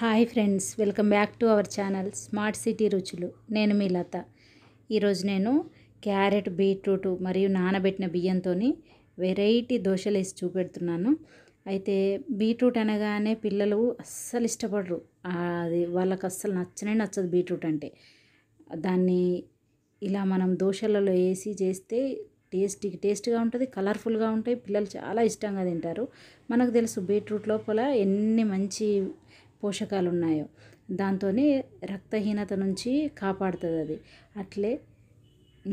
hi friends welcome back to our channel smart city రుచులు నేను మీ లత ఈరోజు నేను క్యారెట్ బీట్రూట్ మరియు నానబెట్టిన బియ్యంతో వెరైటీ దోశలు వేసి చూపెడుతున్నాను అయితే బీట్రూట్ అనగానే పిల్లలు అస్సలు ఇష్టపడరు అది వాళ్ళకి అస్సలు నచ్చనే నచ్చదు బీట్రూట్ అంటే దాన్ని ఇలా మనం దోశలలో వేసి చేస్తే టేస్టీ టేస్ట్గా ఉంటుంది కలర్ఫుల్గా ఉంటాయి పిల్లలు చాలా ఇష్టంగా తింటారు మనకు తెలుసు బీట్రూట్ లోపల ఎన్ని మంచి పోషకాలు ఉన్నాయో దాంతోనే రక్తహీనత నుంచి కాపాడుతుంది అది అట్లే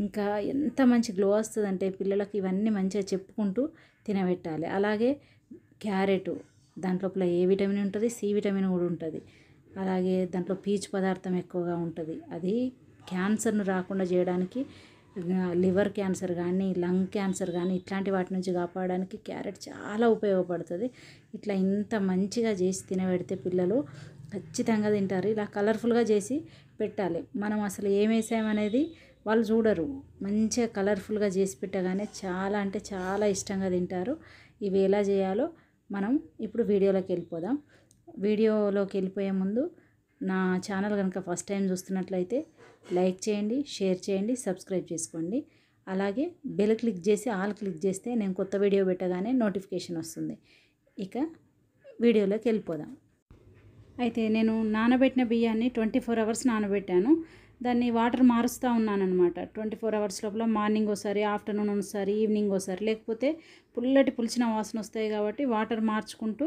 ఇంకా ఎంత మంచి గ్లో వస్తుందంటే పిల్లలకు ఇవన్నీ మంచిగా చెప్పుకుంటూ తినబెట్టాలి అలాగే క్యారెట్ దాంట్లోపల ఏ విటమిన్ ఉంటుంది సి విటమిన్ కూడా ఉంటుంది అలాగే దాంట్లో పీచు పదార్థం ఎక్కువగా ఉంటుంది అది క్యాన్సర్ను రాకుండా చేయడానికి లివర్ క్యాన్సర్ కానీ లంగ్ క్యాన్సర్ కానీ ఇట్లాంటి వాటి నుంచి కాపాడడానికి క్యారెట్ చాలా ఉపయోగపడుతుంది ఇట్లా ఇంత మంచిగా చేసి తినబెడితే పిల్లలు ఖచ్చితంగా తింటారు ఇలా కలర్ఫుల్గా చేసి పెట్టాలి మనం అసలు ఏం వేసామనేది వాళ్ళు చూడరు మంచిగా కలర్ఫుల్గా చేసి పెట్టగానే చాలా అంటే చాలా ఇష్టంగా తింటారు ఇవి ఎలా చేయాలో మనం ఇప్పుడు వీడియోలోకి వెళ్ళిపోదాం వీడియోలోకి వెళ్ళిపోయే ముందు నా ఛానల్ కనుక ఫస్ట్ టైం చూస్తున్నట్లయితే లైక్ చేయండి షేర్ చేయండి సబ్స్క్రైబ్ చేసుకోండి అలాగే బెల్ క్లిక్ చేసి ఆల్ క్లిక్ చేస్తే నేను కొత్త వీడియో పెట్టగానే నోటిఫికేషన్ వస్తుంది ఇక వీడియోలోకి వెళ్ళిపోదాం అయితే నేను నానబెట్టిన బియ్యాన్ని ట్వంటీ ఫోర్ అవర్స్ నానబెట్టాను దాన్ని వాటర్ మారుస్తూ ఉన్నానమాట ట్వంటీ ఫోర్ అవర్స్ లోపల మార్నింగ్ ఒకసారి ఆఫ్టర్నూన్ ఒకసారి ఈవినింగ్ ఒకసారి లేకపోతే పుల్లటి పులిచిన వాసన వస్తాయి కాబట్టి వాటర్ మార్చుకుంటూ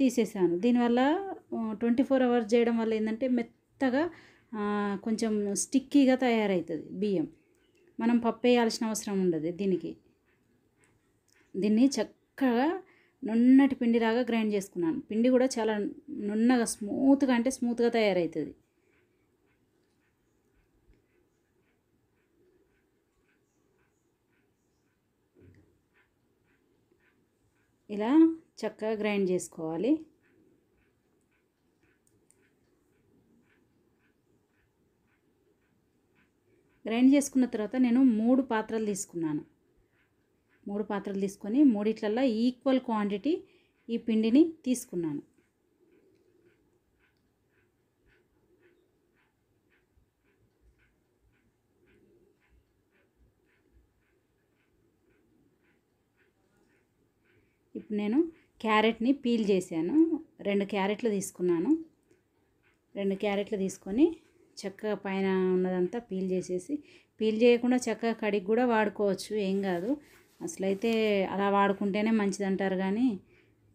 తీసేసాను దీనివల్ల ట్వంటీ ఫోర్ అవర్స్ చేయడం వల్ల ఏంటంటే మెత్తగా కొంచెం స్టిక్కీగా తయారవుతుంది బియ్యం మనం పప్పు వేయాల్సిన అవసరం ఉండదు దీనికి దీన్ని చక్కగా నున్నటి పిండిలాగా గ్రైండ్ చేసుకున్నాను పిండి కూడా చాలా నున్నగా స్మూత్గా అంటే స్మూత్గా తయారవుతుంది ఇలా చక్కగా గ్రైండ్ చేసుకోవాలి గ్రైండ్ చేసుకున్న తర్వాత నేను మూడు పాత్రలు తీసుకున్నాను మూడు పాత్రలు తీసుకొని మూడిట్లల్లో ఈక్వల్ క్వాంటిటీ ఈ పిండిని తీసుకున్నాను ఇప్పుడు నేను క్యారెట్ని పీల్ చేశాను రెండు క్యారెట్లు తీసుకున్నాను రెండు క్యారెట్లు తీసుకొని చక్కగా పైన ఉన్నదంతా పీల్ చేసేసి పీల్ చేయకుండా చక్కగా కడిగి కూడా వాడుకోవచ్చు ఏం కాదు అసలైతే అలా వాడుకుంటేనే మంచిది అంటారు కానీ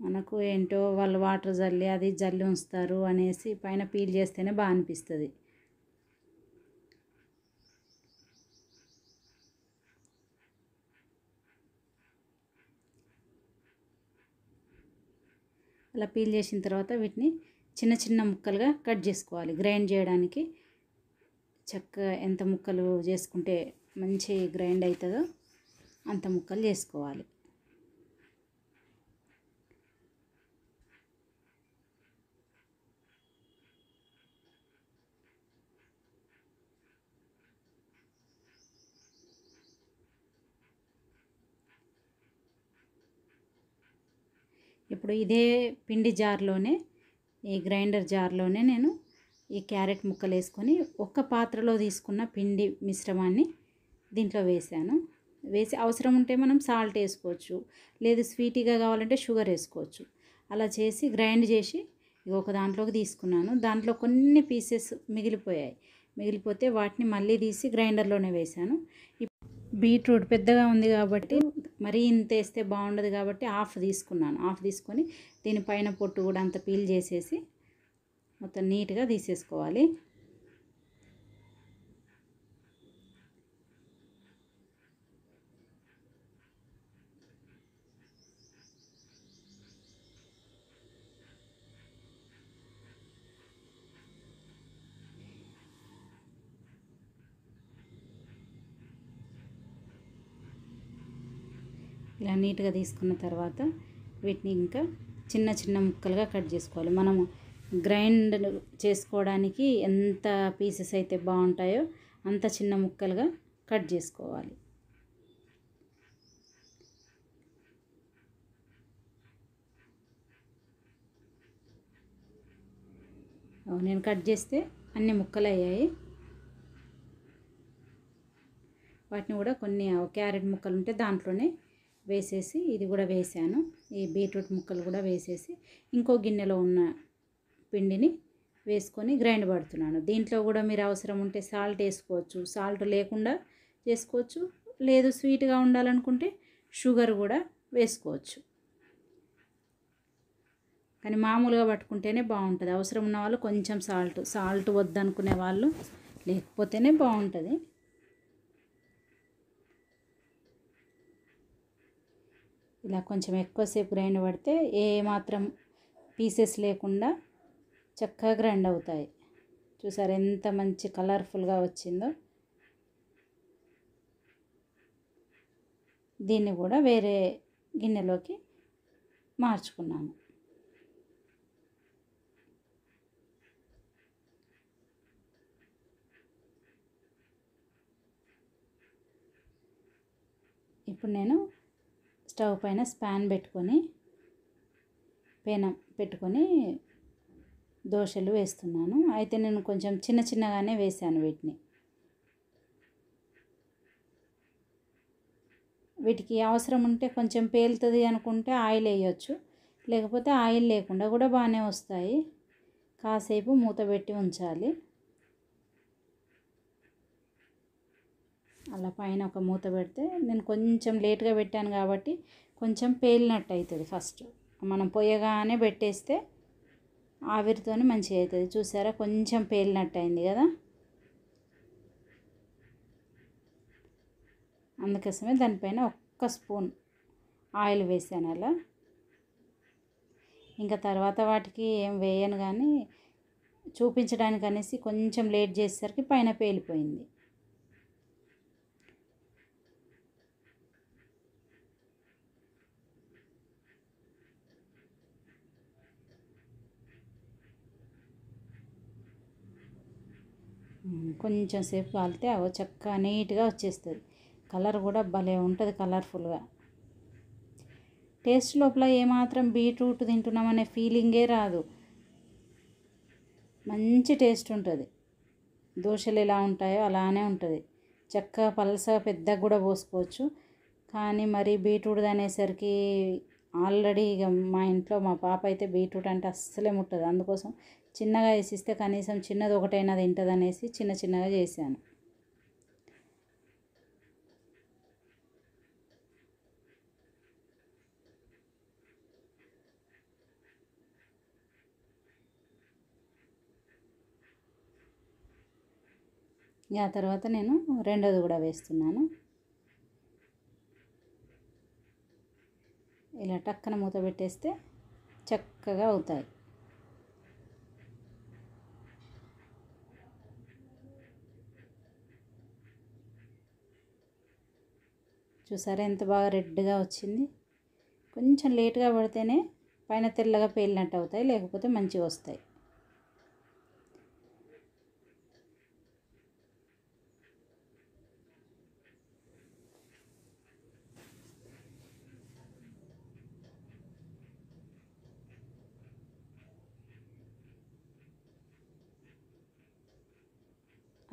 మనకు ఏంటో వాళ్ళు వాటర్ జల్లి అది జల్లి ఉంచుతారు అనేసి పైన పీల్ చేస్తేనే బాగా అనిపిస్తుంది అలా పీల్ చేసిన తర్వాత వీటిని చిన్న చిన్న ముక్కలుగా కట్ చేసుకోవాలి గ్రైండ్ చేయడానికి చక్కగా ఎంత ముక్కలు చేసుకుంటే మంచి గ్రైండ్ అవుతుందో అంత ముక్కలు చేసుకోవాలి ఇప్పుడు ఇదే పిండి జార్లోనే ఈ గ్రైండర్ జార్లోనే నేను ఈ క్యారెట్ ముక్కలు వేసుకొని ఒక పాత్రలో తీసుకున్న పిండి మిశ్రమాన్ని దీంట్లో వేసాను వేసి అవసరం ఉంటే మనం సాల్ట్ వేసుకోవచ్చు లేదు స్వీట్గా కావాలంటే షుగర్ వేసుకోవచ్చు అలా చేసి గ్రైండ్ చేసి ఒక దాంట్లోకి తీసుకున్నాను దాంట్లో కొన్ని పీసెస్ మిగిలిపోయాయి మిగిలిపోతే వాటిని మళ్ళీ తీసి గ్రైండర్లోనే వేశాను బీట్రూట్ పెద్దగా ఉంది కాబట్టి మరీ ఇంత వేస్తే బాగుండదు కాబట్టి హాఫ్ తీసుకున్నాను హాఫ్ తీసుకొని దీనిపైన పొట్టు కూడా అంత పీల్ చేసేసి మొత్తం నీట్గా తీసేసుకోవాలి ఇలా నీట్గా తీసుకున్న తర్వాత వీటిని ఇంకా చిన్న చిన్న ముక్కలుగా కట్ చేసుకోవాలి మనము గ్రైండ్ చేసుకోవడానికి ఎంత పీసెస్ అయితే బాగుంటాయో అంత చిన్న ముక్కలుగా కట్ చేసుకోవాలి నేను కట్ చేస్తే అన్ని ముక్కలు అయ్యాయి వాటిని కూడా కొన్ని క్యారెట్ ముక్కలు ఉంటే దాంట్లోనే వేసేసి ఇది కూడా వేసాను ఈ బీట్రూట్ ముక్కలు కూడా వేసేసి ఇంకో గిన్నెలో ఉన్న పిండిని వేసుకొని గ్రైండ్ పడుతున్నాను దీంట్లో కూడా మీరు అవసరం ఉంటే సాల్ట్ వేసుకోవచ్చు సాల్ట్ లేకుండా చేసుకోవచ్చు లేదు స్వీట్గా ఉండాలనుకుంటే షుగర్ కూడా వేసుకోవచ్చు కానీ మామూలుగా పట్టుకుంటేనే బాగుంటుంది అవసరం ఉన్న వాళ్ళు కొంచెం సాల్ట్ సాల్ట్ వద్దనుకునే వాళ్ళు లేకపోతేనే బాగుంటుంది ఇలా కొంచెం ఎక్కువసేపు గ్రైండ్ పడితే ఏ మాత్రం పీసెస్ లేకుండా చక్కగా గ్రైండ్ అవుతాయి చూసారు ఎంత మంచి కలర్ఫుల్గా వచ్చిందో దీన్ని కూడా వేరే గిన్నెలోకి మార్చుకున్నాను ఇప్పుడు నేను స్టవ్ పైన స్పాన్ పెట్టుకొని పెనం పెట్టుకొని దోశలు వేస్తున్నాను అయితే నేను కొంచెం చిన్న చిన్నగానే వేశాను వీటిని వీటికి అవసరం ఉంటే కొంచెం పేలుతుంది అనుకుంటే ఆయిల్ వేయొచ్చు లేకపోతే ఆయిల్ లేకుండా కూడా బాగానే వస్తాయి కాసేపు మూత పెట్టి ఉంచాలి అలా పైన ఒక మూత పెడితే నేను కొంచెం లేట్గా పెట్టాను కాబట్టి కొంచెం పేలినట్టు అవుతుంది ఫస్ట్ మనం పొయ్యగానే పెట్టేస్తే ఆవిరితో మంచిగా అవుతుంది చూసారా కొంచెం పేలినట్టు అయింది కదా అందుకోసమే దానిపైన ఒక్క స్పూన్ ఆయిల్ వేసాను అలా ఇంకా తర్వాత వాటికి ఏం వేయను కానీ చూపించడానికి అనేసి కొంచెం లేట్ చేసేసరికి పైన పేలిపోయింది కొంచెం సేపు కాలితే అవి చక్క నీట్గా వచ్చేస్తుంది కలర్ కూడా భలే ఉంటుంది కలర్ఫుల్గా టేస్ట్ లోపల ఏమాత్రం బీట్రూట్ తింటున్నామనే ఫీలింగే రాదు మంచి టేస్ట్ ఉంటుంది దోశలు ఎలా ఉంటాయో అలానే ఉంటుంది చక్కగా పల్స పెద్దగా కూడా పోసుకోవచ్చు కానీ మరి బీట్రూట్ అనేసరికి ఆల్రెడీ ఇక మా ఇంట్లో మా పాప అయితే బీట్రూట్ అంటే అస్సలే ముట్టదు అందుకోసం చిన్నగా వేసిస్తే కనీసం చిన్నది ఒకటైనా అనేసి చిన్న చిన్నగా చేశాను ఆ తర్వాత నేను రెండోది కూడా వేస్తున్నాను ఇలా టక్కన మూత పెట్టేస్తే చక్కగా అవుతాయి చూసారా ఎంత బాగా రెడ్గా వచ్చింది కొంచెం లేట్గా పడితేనే పైన తెల్లగా పేలినట్టు అవుతాయి లేకపోతే మంచిగా వస్తాయి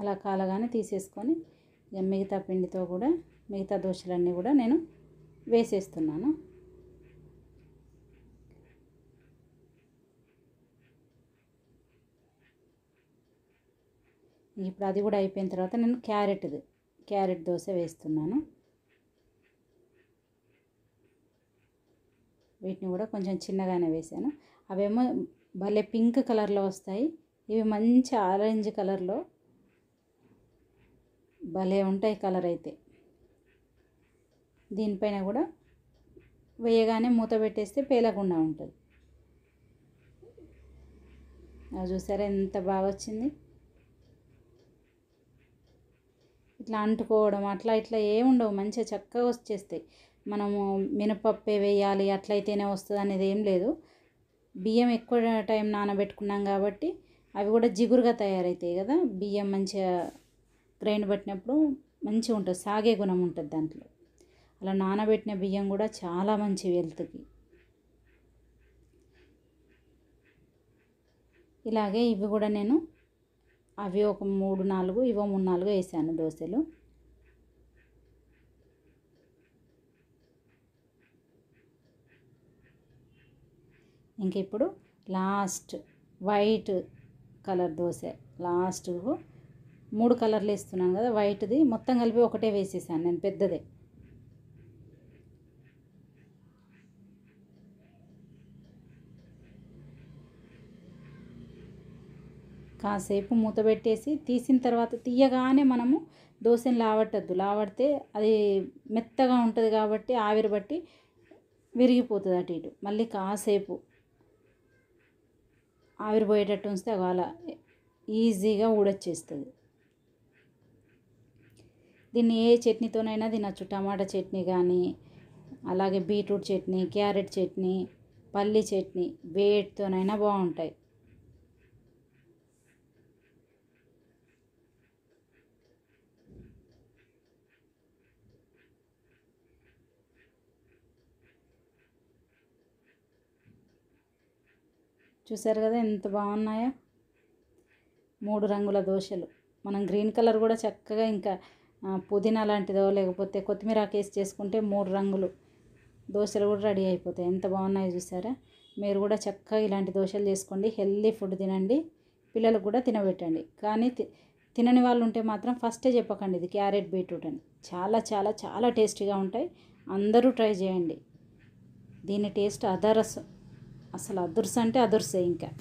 అలా కాలగానే తీసేసుకొని ఇక మిగతా పిండితో కూడా మిగతా దోశలన్నీ కూడా నేను వేసేస్తున్నాను ఇప్పుడు అది కూడా అయిపోయిన తర్వాత నేను క్యారెట్ది క్యారెట్ దోశ వేస్తున్నాను వీటిని కూడా కొంచెం చిన్నగానే వేసాను అవేమో భలే పింక్ కలర్లో వస్తాయి ఇవి మంచి ఆరెంజ్ కలర్లో భలే ఉంటాయి కలర్ అయితే దీనిపైన కూడా వేయగానే మూత పెట్టేస్తే పేలకుండా ఉంటుంది అది చూసారా ఎంత బాగా వచ్చింది ఇట్లా అంటుకోవడం అట్లా ఇట్లా ఉండవు మంచిగా చక్కగా వచ్చేస్తాయి మనము మినపప్పే వేయాలి అట్లయితేనే వస్తుంది అనేది ఏం లేదు బియ్యం ఎక్కువ టైం నానబెట్టుకున్నాం కాబట్టి అవి కూడా జిగురుగా తయారవుతాయి కదా బియ్యం మంచిగా గ్రైండ్ పట్టినప్పుడు మంచిగా ఉంటుంది సాగే గుణం ఉంటుంది దాంట్లో అలా నానబెట్టిన బియ్యం కూడా చాలా మంచి హెల్త్కి ఇలాగే ఇవి కూడా నేను అవి ఒక మూడు నాలుగు ఇవో మూడు నాలుగు వేసాను దోశలు ఇంక ఇప్పుడు లాస్ట్ వైట్ కలర్ దోశ లాస్ట్కు మూడు కలర్లు వేస్తున్నాను కదా వైట్ది మొత్తం కలిపి ఒకటే వేసేసాను నేను పెద్దదే కాసేపు మూత పెట్టేసి తీసిన తర్వాత తీయగానే మనము దోశని లావట్టద్దు లావడితే అది మెత్తగా ఉంటుంది కాబట్టి ఆవిరి బట్టి విరిగిపోతుంది అటు ఇటు మళ్ళీ కాసేపు ఆవిరిపోయేటట్టు ఉంచితే అలా ఈజీగా ఊడొచ్చేస్తుంది దీన్ని ఏ చట్నీతోనైనా తినచ్చు టమాటా చట్నీ కానీ అలాగే బీట్రూట్ చట్నీ క్యారెట్ చట్నీ పల్లి చట్నీ వేటితోనైనా బాగుంటాయి చూసారు కదా ఎంత బాగున్నాయో మూడు రంగుల దోశలు మనం గ్రీన్ కలర్ కూడా చక్కగా ఇంకా పుదీనా లాంటిదో లేకపోతే కొత్తిమీర కేసు చేసుకుంటే మూడు రంగులు దోశలు కూడా రెడీ అయిపోతాయి ఎంత బాగున్నాయో చూసారా మీరు కూడా చక్కగా ఇలాంటి దోశలు చేసుకోండి హెల్దీ ఫుడ్ తినండి పిల్లలకు కూడా తినబెట్టండి కానీ తినని వాళ్ళు ఉంటే మాత్రం ఫస్టే చెప్పకండి ఇది క్యారెట్ బీట్రూట్ అని చాలా చాలా చాలా టేస్టీగా ఉంటాయి అందరూ ట్రై చేయండి దీని టేస్ట్ అదరస్ అసలు అదుర్స్ అంటే అదుర్సే ఇంకా